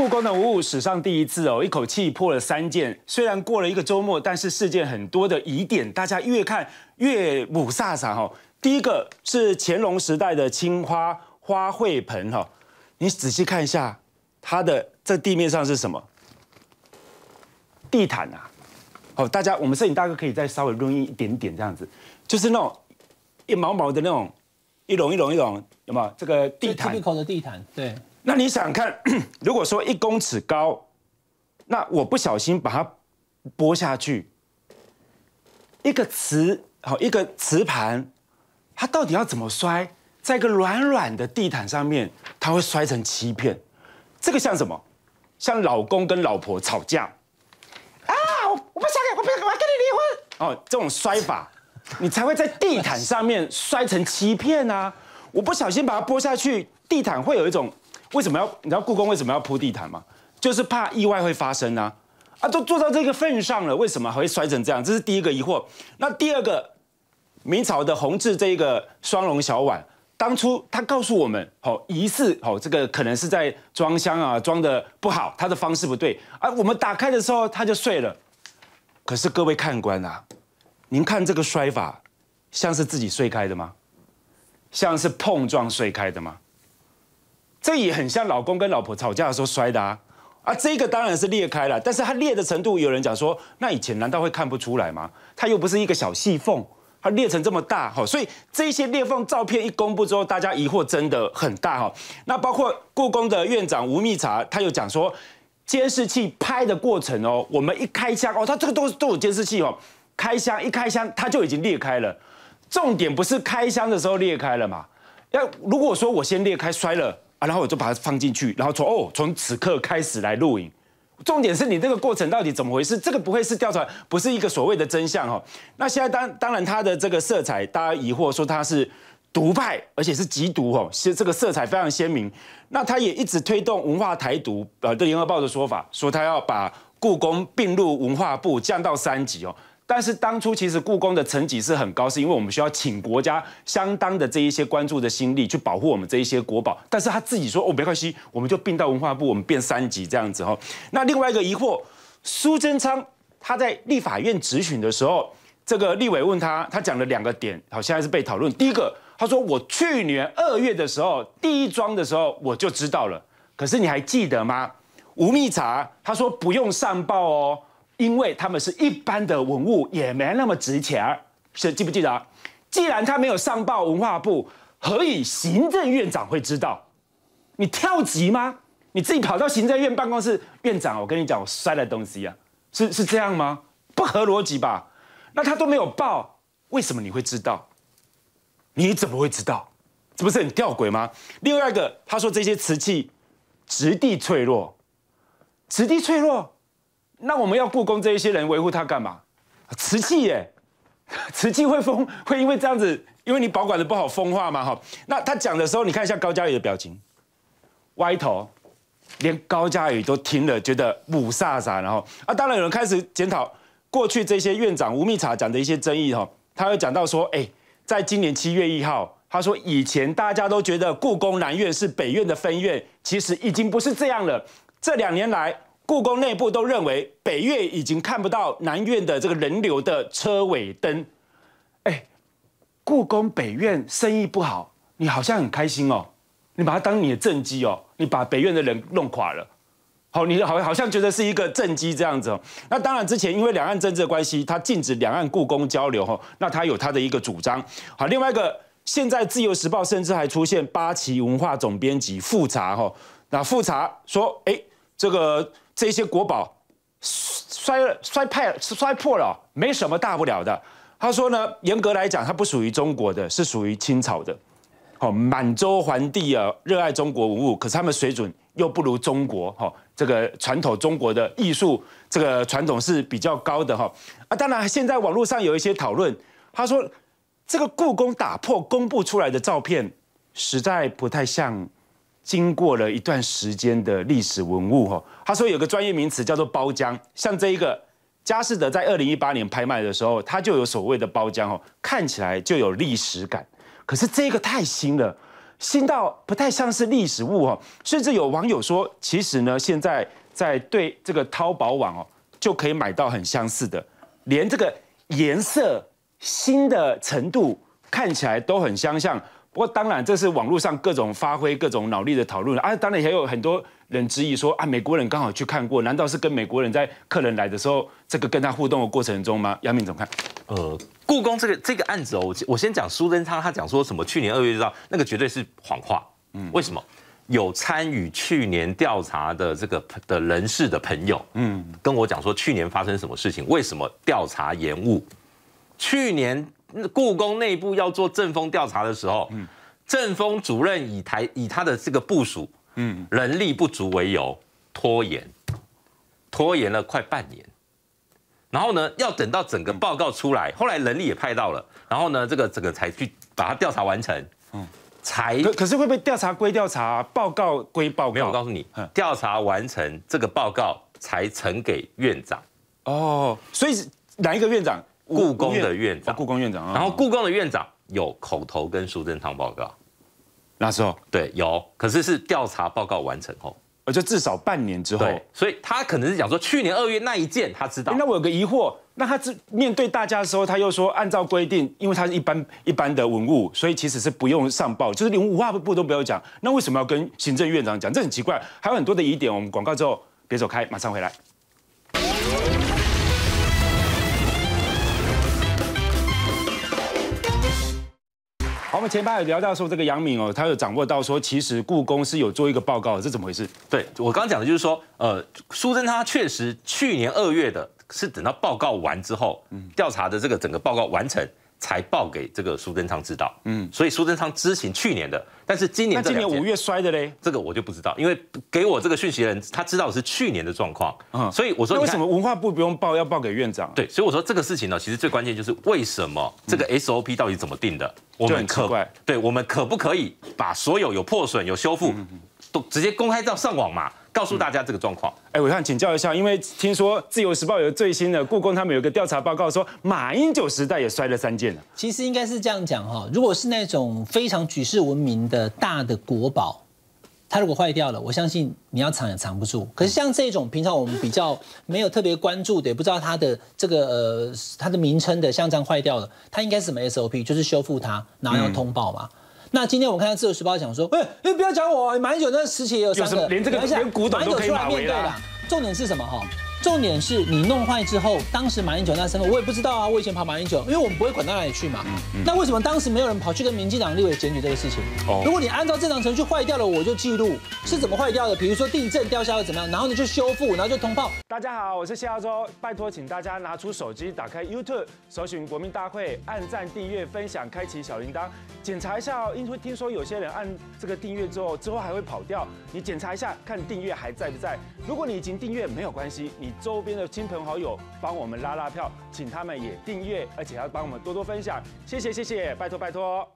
故宫的五五史上第一次哦，一口气破了三件。虽然过了一个周末，但是事件很多的疑点，大家越看越五煞杀哈。第一个是乾隆时代的青花花卉盆哈，你仔细看一下，它的这地面上是什么？地毯啊，好，大家我们摄影大哥可以再稍微润一点点这样子，就是那种一毛毛的那种，一笼一笼一笼，有没有这个地毯？普口的地毯，对。那你想看，如果说一公尺高，那我不小心把它拨下去，一个磁哦一个磁盘，它到底要怎么摔？在一个软软的地毯上面，它会摔成七片。这个像什么？像老公跟老婆吵架啊！我我不想跟我不想我要跟你离婚哦。这种摔法，你才会在地毯上面摔成七片啊！我不小心把它剥下去，地毯会有一种。为什么要你知道故宫为什么要铺地毯吗？就是怕意外会发生呢。啊，都做到这个份上了，为什么还会摔成这样？这是第一个疑惑。那第二个，明朝的弘治这一个双龙小碗，当初他告诉我们，好，疑似好，这个可能是在装箱啊，装的不好，他的方式不对啊。我们打开的时候，它就碎了。可是各位看官啊，您看这个摔法，像是自己碎开的吗？像是碰撞碎开的吗？这也很像老公跟老婆吵架的时候摔的啊！啊，这个当然是裂开了，但是它裂的程度，有人讲说，那以前难道会看不出来吗？它又不是一个小细缝，它裂成这么大哈，所以这些裂缝照片一公布之后，大家疑惑真的很大哈。那包括故宫的院长吴密察，他又讲说，监视器拍的过程哦，我们一开箱哦，它这个都都有监视器哦，开箱一开箱，它就已经裂开了。重点不是开箱的时候裂开了嘛？要如果说我先裂开摔了。然后我就把它放进去，然后从哦从此刻开始来录影。重点是你这个过程到底怎么回事？这个不会是调查，不是一个所谓的真相哈。那现在当当然他的这个色彩，大家疑惑说他是独派，而且是极独哦，是这个色彩非常鲜明。那他也一直推动文化台独，呃，对《联合报》的说法，说他要把故宫并入文化部，降到三级哦。但是当初其实故宫的层级是很高，是因为我们需要请国家相当的这一些关注的心力去保护我们这一些国宝。但是他自己说：“哦，没关系，我们就并到文化部，我们变三级这样子。”哈。那另外一个疑惑，苏贞昌他在立法院质询的时候，这个立委问他，他讲了两个点，好像还是被讨论。第一个，他说：“我去年二月的时候，第一桩的时候我就知道了。可是你还记得吗？吴密茶，他说不用上报哦。”因为他们是一般的文物，也没那么值钱。是记不记得？既然他没有上报文化部，何以行政院长会知道？你跳级吗？你自己跑到行政院办公室，院长，我跟你讲，我摔了东西啊，是是这样吗？不合逻辑吧？那他都没有报，为什么你会知道？你怎么会知道？这不是很吊诡吗？另外一个，他说这些瓷器质地脆弱，质地脆弱。那我们要故宫这一些人维护它干嘛？瓷器耶，瓷器会风会因为这样子，因为你保管的不好风化嘛哈。那他讲的时候，你看一下高嘉宇的表情，歪头，连高嘉宇都听了觉得五煞煞，然后啊，当然有人开始检讨过去这些院长吴密察讲的一些争议哈。他会讲到说，哎，在今年七月一号，他说以前大家都觉得故宫南院是北院的分院，其实已经不是这样了。这两年来。故宫内部都认为北院已经看不到南院的这个人流的车尾灯，哎，故宫北院生意不好，你好像很开心哦，你把它当你的政绩哦，你把北院的人弄垮了，好，你好像好像觉得是一个政绩这样子。那当然之前因为两岸政治的关系，他禁止两岸故宫交流哈，那他有他的一个主张。好，另外一个现在《自由时报》甚至还出现八旗文化总编辑复查哈，那复查说，哎，这个。这些国宝摔摔摔摔破了，没什么大不了的。他说呢，严格来讲，它不属于中国的，是属于清朝的。好，满洲皇帝啊，热爱中国文物，可是他们水准又不如中国。哈，这个传统中国的艺术，这个传统是比较高的。哈，啊，当然，现在网络上有一些讨论，他说这个故宫打破公布出来的照片，实在不太像。经过了一段时间的历史文物，哈，他说有个专业名词叫做包浆，像这一个佳士得在二零一八年拍卖的时候，它就有所谓的包浆，哦，看起来就有历史感。可是这个太新了，新到不太像是历史物，哦。甚至有网友说，其实呢，现在在对这个淘宝网哦，就可以买到很相似的，连这个颜色、新的程度，看起来都很相像。不过当然，这是网络上各种发挥、各种脑力的讨论啊！当然也有很多人质疑说啊，美国人刚好去看过，难道是跟美国人在客人来的时候这个跟他互动的过程中吗？杨明怎么看？呃，故宫这个这个案子哦，我我先讲苏贞昌他讲说什么？去年二月知道那个绝对是谎话。嗯，为什么？有参与去年调查的这个的人士的朋友，嗯，跟我讲说去年发生什么事情？为什么调查延误？去年。故宫内部要做政风调查的时候，嗯，政风主任以台以他的这个部署，嗯，人力不足为由拖延，拖延了快半年，然后呢，要等到整个报告出来，后来人力也派到了，然后呢，这个整个才去把它调查完成，嗯，才可可是会被调查归调查，报告归报告，没有，我告诉你，调查完成这个报告才呈给院长，哦，所以哪一个院长？故宫的院长，故宫院长，然后故宫的院长有口头跟苏贞昌报告，那时候对有，可是是调查报告完成后，就至少半年之后，所以他可能是讲说去年二月那一件他知道。那我有个疑惑，那他是面对大家的时候，他又说按照规定，因为他是一般一般的文物，所以其实是不用上报，就是连文化部都不要讲，那为什么要跟行政院长讲？这很奇怪。还有很多的疑点，我们广告之后别走开，马上回来。我们前排有聊到说，这个杨敏哦，他有掌握到说，其实故宫是有做一个报告的，是怎么回事？对我刚讲的就是说，呃，苏贞她确实去年二月的，是等到报告完之后，调查的这个整个报告完成。才报给这个苏贞昌知道，嗯，所以苏贞昌知情去年的，但是今年今年五月摔的嘞，这个我就不知道，因为给我这个讯息的人，他知道是去年的状况，嗯，所以我说，为什么文化部不用报，要报给院长？对，所以我说这个事情呢，其实最关键就是为什么这个 SOP 到底怎么定的？我们可对，我们可不可以把所有有破损、有修复都直接公开到上网嘛？告诉大家这个状况。哎，我想请教一下，因为听说《自由时报》有最新的故宫，他们有个调查报告，说马英九时代也摔了三件了。其实应该是这样讲哈，如果是那种非常举世闻名的大的国宝，它如果坏掉了，我相信你要藏也藏不住。可是像这种平常我们比较没有特别关注的，也不知道它的这个呃它的名称的，像这样坏掉了，它应该是什么 SOP？就是修复它，然后要通报嘛。那今天我看到自由时报讲说，哎、你不要讲我，满九那个时期也有三个，连这个连古董都可以拿重点是什么？哈？重点是你弄坏之后，当时马英九那身份我也不知道啊。我以前跑马英九，因为我们不会管到哪里去嘛。那为什么当时没有人跑去跟民进党立委检举这个事情？哦，如果你按照正常程序坏掉了，我就记录是怎么坏掉的，比如说地震掉下来怎么样，然后呢就修复，然后就通报。大家好，我是谢亚洲，拜托请大家拿出手机，打开 YouTube，搜寻国民大会，按赞、订阅、分享、开启小铃铛，检查一下哦，因为听说有些人按这个订阅之后，之后还会跑掉，你检查一下看订阅还在不在。如果你已经订阅没有关系，你。周边的亲朋好友帮我们拉拉票，请他们也订阅，而且要帮我们多多分享，谢谢谢谢，拜托拜托。